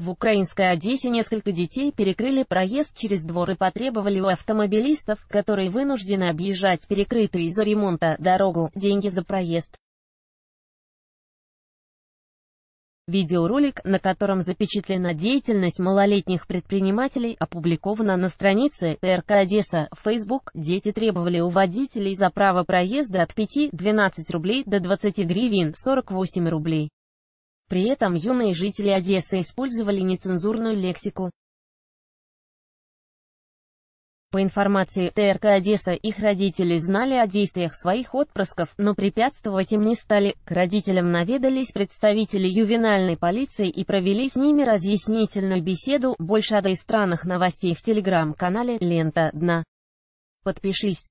В украинской Одессе несколько детей перекрыли проезд через двор и потребовали у автомобилистов, которые вынуждены объезжать перекрытую из-за ремонта дорогу, деньги за проезд. Видеоролик, на котором запечатлена деятельность малолетних предпринимателей, опубликовано на странице ТРК Одесса, Facebook. Дети требовали у водителей за право проезда от 5-12 рублей до 20 гривен, 48 рублей. При этом юные жители Одессы использовали нецензурную лексику. По информации ТРК Одесса, их родители знали о действиях своих отпрысков, но препятствовать им не стали. К родителям наведались представители ювенальной полиции и провели с ними разъяснительную беседу. Больше о странных новостей в телеграм-канале «Лента. Дна». Подпишись.